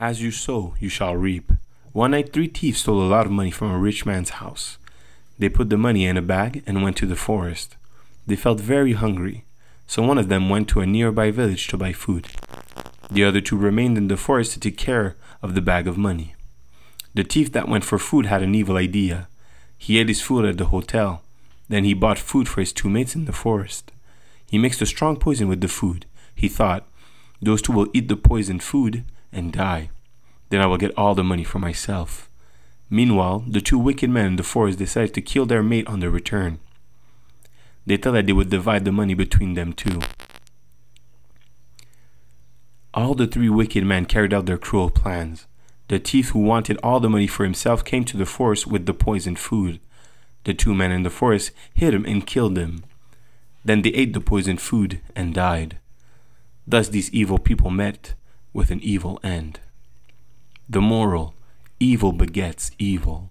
As you sow, you shall reap. One night, three thieves stole a lot of money from a rich man's house. They put the money in a bag and went to the forest. They felt very hungry, so one of them went to a nearby village to buy food. The other two remained in the forest to take care of the bag of money. The thief that went for food had an evil idea. He ate his food at the hotel. Then he bought food for his two mates in the forest. He mixed a strong poison with the food. He thought, Those two will eat the poisoned food, and die. Then I will get all the money for myself. Meanwhile, the two wicked men in the forest decide to kill their mate on their return. They thought that they would divide the money between them two. All the three wicked men carried out their cruel plans. The thief who wanted all the money for himself came to the forest with the poisoned food. The two men in the forest hit him and killed him. Then they ate the poisoned food and died. Thus these evil people met with an evil end. The moral evil begets evil.